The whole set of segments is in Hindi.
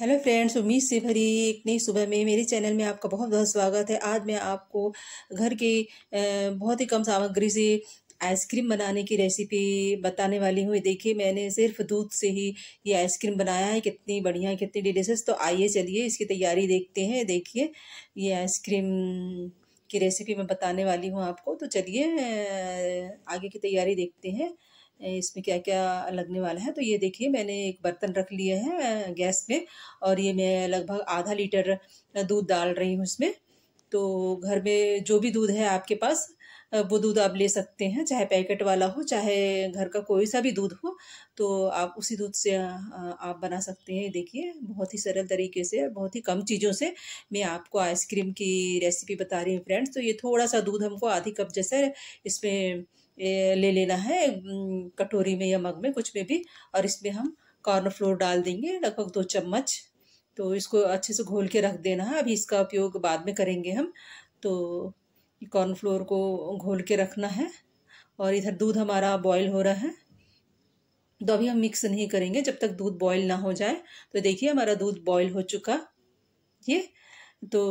हेलो फ्रेंड्स उम्मीद से भरी एक नई सुबह में मेरे चैनल में आपका बहुत बहुत स्वागत है आज मैं आपको घर के बहुत ही कम सामग्री से आइसक्रीम बनाने की रेसिपी बताने वाली हूँ देखिए मैंने सिर्फ दूध से ही ये आइसक्रीम बनाया है कितनी बढ़िया कितनी डिलीशियस तो आइए चलिए इसकी तैयारी देखते हैं देखिए ये आइसक्रीम की रेसिपी मैं बताने वाली हूँ आपको तो चलिए आगे की तैयारी देखते हैं इसमें क्या क्या लगने वाला है तो ये देखिए मैंने एक बर्तन रख लिया है गैस पे और ये मैं लगभग आधा लीटर दूध डाल रही हूँ इसमें तो घर में जो भी दूध है आपके पास वो दूध आप ले सकते हैं चाहे पैकेट वाला हो चाहे घर का कोई सा भी दूध हो तो आप उसी दूध से आप बना सकते हैं देखिए बहुत ही सरल तरीके से बहुत ही कम चीज़ों से मैं आपको आइसक्रीम की रेसिपी बता रही हूँ फ्रेंड्स तो ये थोड़ा सा दूध हमको आधी कप जैसे इसमें ले लेना है कटोरी में या मग में कुछ में भी और इसमें हम कॉर्न फ्लोर डाल देंगे लगभग दो चम्मच तो इसको अच्छे से घोल के रख देना है अभी इसका उपयोग बाद में करेंगे हम तो कॉर्न फ्लोर को घोल के रखना है और इधर दूध हमारा बॉईल हो रहा है तो अभी हम मिक्स नहीं करेंगे जब तक दूध बॉईल ना हो जाए तो देखिए हमारा दूध बॉईल हो चुका ये तो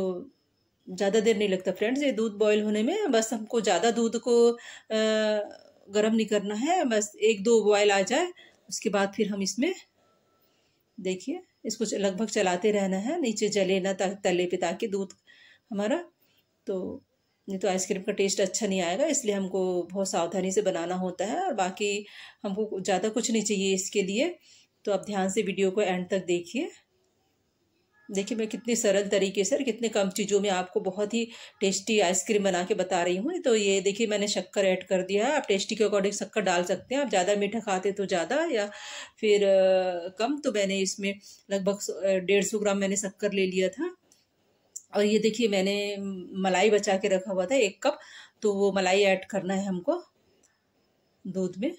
ज़्यादा देर नहीं लगता फ्रेंड्स ये दूध बॉईल होने में बस हमको ज़्यादा दूध को गर्म नहीं करना है बस एक दो बॉयल आ जाए उसके बाद फिर हम इसमें देखिए इसको लगभग चलाते रहना है नीचे जले ना तले पे ताकि दूध हमारा तो नहीं तो आइसक्रीम का टेस्ट अच्छा नहीं आएगा इसलिए हमको बहुत सावधानी से बनाना होता है और बाकी हमको ज़्यादा कुछ नहीं चाहिए इसके लिए तो आप ध्यान से वीडियो को एंड तक देखिए देखिए मैं कितने सरल तरीके से और कितने कम चीज़ों में आपको बहुत ही टेस्टी आइसक्रीम बना के बता रही हूँ तो ये देखिए मैंने शक्कर ऐड कर दिया है आप टेस्टी के अकॉर्डिंग शक्कर डाल सकते हैं आप ज़्यादा मीठा खाते तो ज़्यादा या फिर कम तो मैंने इसमें लगभग डेढ़ सौ ग्राम मैंने शक्कर ले लिया था और ये देखिए मैंने मलाई बचा के रखा हुआ था एक कप तो वो मलाई ऐड करना है हमको दूध में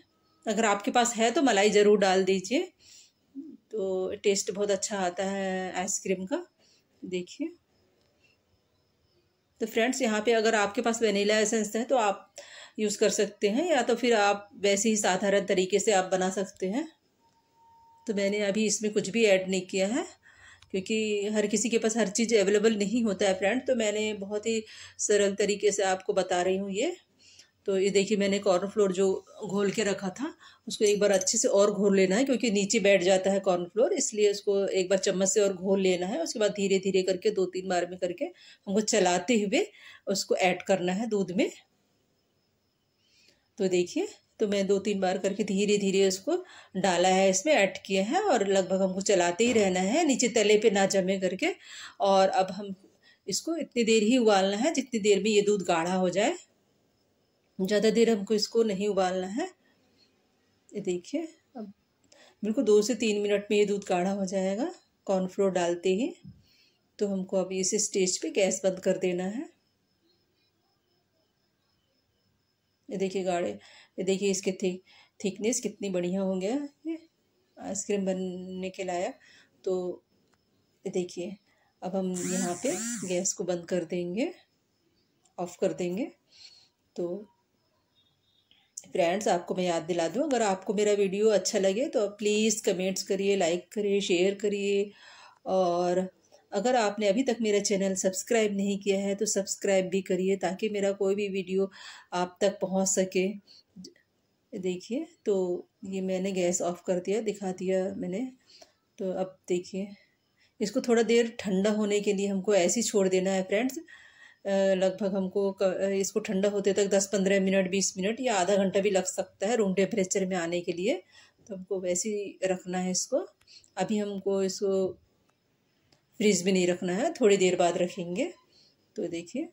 अगर आपके पास है तो मलाई ज़रूर डाल दीजिए तो टेस्ट बहुत अच्छा आता है आइसक्रीम का देखिए तो फ्रेंड्स यहाँ पे अगर आपके पास वेनीला एसेंस है तो आप यूज़ कर सकते हैं या तो फिर आप वैसे ही साधारण तरीके से आप बना सकते हैं तो मैंने अभी इसमें कुछ भी ऐड नहीं किया है क्योंकि हर किसी के पास हर चीज़ अवेलेबल नहीं होता है फ्रेंड तो मैंने बहुत ही सरल तरीके से आपको बता रही हूँ ये तो ये देखिए मैंने कॉर्न फ्लोर जो घोल के रखा था उसको एक बार अच्छे से और घोल लेना है क्योंकि नीचे बैठ जाता है कॉर्न फ्लोर इसलिए उसको एक बार चम्मच से और घोल लेना है उसके बाद धीरे धीरे करके दो तीन बार में करके हमको चलाते हुए उसको ऐड करना है दूध में तो देखिए तो मैं दो तीन बार करके धीरे धीरे उसको डाला है इसमें ऐड किया है और लगभग हमको चलाते ही रहना है नीचे तले पे ना जमे करके और अब हम इसको इतनी देर ही उबालना है जितनी देर में ये दूध गाढ़ा हो जाए ज़्यादा देर हमको इसको नहीं उबालना है ये देखिए अब बिल्कुल दो से तीन मिनट में ये दूध गाढ़ा हो जाएगा कॉर्नफ्लोर डालते ही तो हमको अब इस स्टेज पे गैस बंद कर देना है ये देखिए गाढ़े ये देखिए इसके थी थिकनेस कितनी बढ़िया हो गया ये आइसक्रीम बनने के लायक तो ये देखिए अब हम यहाँ पे गैस को बंद कर देंगे ऑफ़ कर देंगे तो फ्रेंड्स आपको मैं याद दिला दूँ अगर आपको मेरा वीडियो अच्छा लगे तो प्लीज़ कमेंट्स करिए लाइक करिए शेयर करिए और अगर आपने अभी तक मेरा चैनल सब्सक्राइब नहीं किया है तो सब्सक्राइब भी करिए ताकि मेरा कोई भी वीडियो आप तक पहुंच सके देखिए तो ये मैंने गैस ऑफ कर दिया दिखा दिया मैंने तो अब देखिए इसको थोड़ा देर ठंडा होने के लिए हमको ऐसे ही छोड़ देना है फ्रेंड्स लगभग हमको इसको ठंडा होते तक दस पंद्रह मिनट बीस मिनट या आधा घंटा भी लग सकता है रूम टेम्परेचर में आने के लिए तो हमको वैसे ही रखना है इसको अभी हमको इसको फ्रिज में नहीं रखना है थोड़ी देर बाद रखेंगे तो देखिए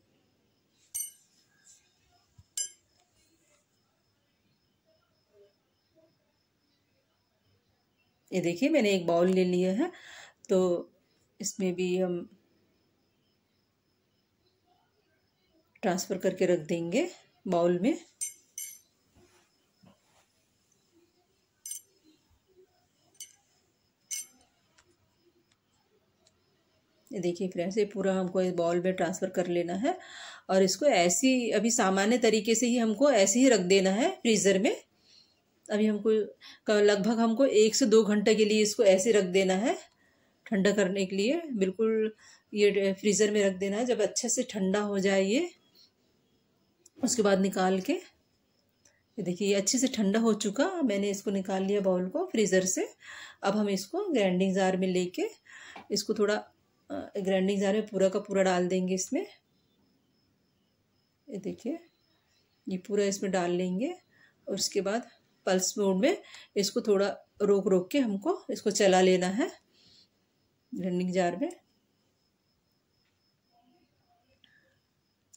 ये देखिए मैंने एक बाउल ले लिया है तो इसमें भी हम ट्रांसफ़र करके रख देंगे बाउल में ये देखिए फ्रेंड्स ये पूरा हमको इस बॉल में ट्रांसफ़र कर लेना है और इसको ऐसी अभी सामान्य तरीके से ही हमको ऐसे ही रख देना है फ्रीज़र में अभी हमको लगभग हमको एक से दो घंटे के लिए इसको ऐसे रख देना है ठंडा करने के लिए बिल्कुल ये फ्रीज़र में रख देना है जब अच्छे से ठंडा हो जाए ये उसके बाद निकाल के ये देखिए ये अच्छे से ठंडा हो चुका मैंने इसको निकाल लिया बाउल को फ्रीज़र से अब हम इसको ग्राइंडिंग जार में लेके इसको थोड़ा ग्राइंडिंग जार में पूरा का पूरा डाल देंगे इसमें ये देखिए ये पूरा इसमें डाल लेंगे और उसके बाद पल्स मोड में इसको थोड़ा रोक रोक के हमको इसको चला लेना है ग्राइंडिंग जार में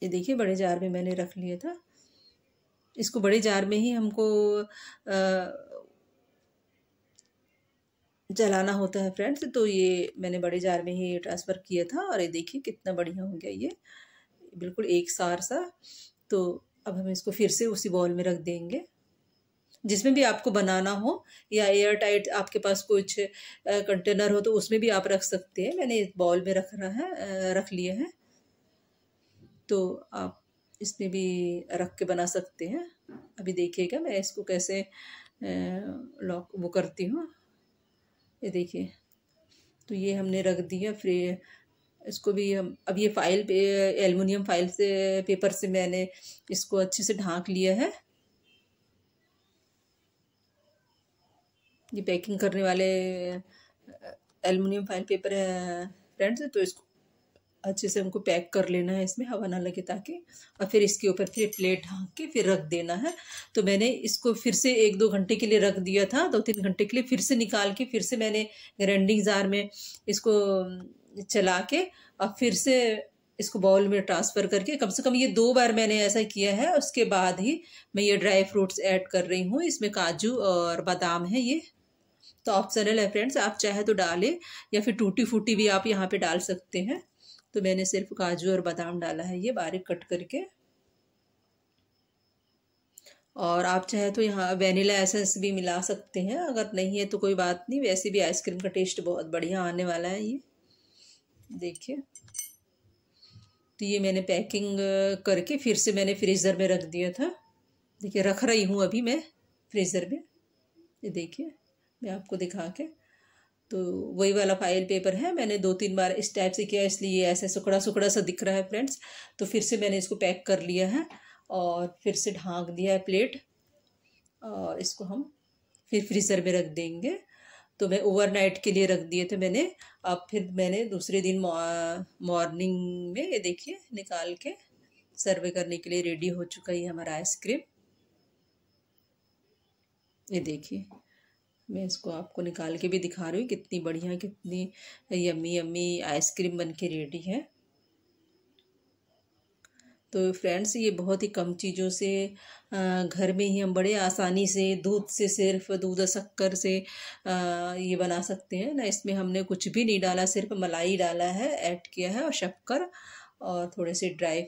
ये देखिए बड़े जार में मैंने रख लिया था इसको बड़े जार में ही हमको जलाना होता है फ्रेंड्स तो ये मैंने बड़े जार में ही ट्रांसफ़र किया था और ये देखिए कितना बढ़िया हो गया ये बिल्कुल एक सार सा तो अब हम इसको फिर से उसी बॉल में रख देंगे जिसमें भी आपको बनाना हो या एयर टाइट आपके पास कुछ कंटेनर हो तो उसमें भी आप रख सकते हैं मैंने इस बॉल में रख रहा है रख लिए हैं तो आप इसमें भी रख के बना सकते हैं अभी देखिएगा मैं इसको कैसे लॉक वो करती हूँ ये देखिए तो ये हमने रख दिया फिर इसको भी हम अब ये फाइल पे एलमिनियम फाइल से पेपर से मैंने इसको अच्छे से ढांक लिया है ये पैकिंग करने वाले एलमिनियम फाइल पेपर है फ्रेंड्स तो इसको अच्छे से उनको पैक कर लेना है इसमें हवा ना लगे ताकि और फिर इसके ऊपर फिर प्लेट ढाँक के फिर रख देना है तो मैंने इसको फिर से एक दो घंटे के लिए रख दिया था दो तीन घंटे के लिए फिर से निकाल के फिर से मैंने ग्राइंडिंग जार में इसको चला के और फिर से इसको बाउल में ट्रांसफ़र करके कम से कम ये दो बार मैंने ऐसा किया है उसके बाद ही मैं ये ड्राई फ्रूट्स ऐड कर रही हूँ इसमें काजू और बादाम है ये तो ऑप्शनल है फ्रेंड्स आप चाहे तो डालें या फिर टूटी फूटी भी आप यहाँ पे डाल सकते हैं तो मैंने सिर्फ काजू और बादाम डाला है ये बारीक कट करके और आप चाहे तो यहाँ वेनिला एसेंस भी मिला सकते हैं अगर नहीं है तो कोई बात नहीं वैसे भी आइसक्रीम का टेस्ट बहुत बढ़िया आने वाला है ये देखिए तो ये मैंने पैकिंग करके फिर से मैंने फ्रीज़र में रख दिया था देखिए रख रही हूँ अभी मैं फ्रीज़र में ये देखिए मैं आपको दिखा के तो वही वाला फाइल पेपर है मैंने दो तीन बार इस टाइप से किया इसलिए ये ऐसे सुखड़ा सुखड़ा सा दिख रहा है फ्रेंड्स तो फिर से मैंने इसको पैक कर लिया है और फिर से ढाँक दिया है प्लेट और इसको हम फिर फ्रीज़र में रख देंगे तो मैं ओवरनाइट के लिए रख दिए थे मैंने अब फिर मैंने दूसरे दिन मॉर्निंग में ये देखिए निकाल के सर्वे करने के लिए रेडी हो चुका है हमारा आइसक्रीम ये देखिए मैं इसको आपको निकाल के भी दिखा रही हूँ कितनी बढ़िया कितनी यम्मी यम्मी आइसक्रीम बन के रेडी है तो फ्रेंड्स ये बहुत ही कम चीज़ों से घर में ही हम बड़े आसानी से दूध से सिर्फ दूध शक्कर से ये बना सकते हैं ना इसमें हमने कुछ भी नहीं डाला सिर्फ मलाई डाला है ऐड किया है और शक्कर और थोड़े से ड्राई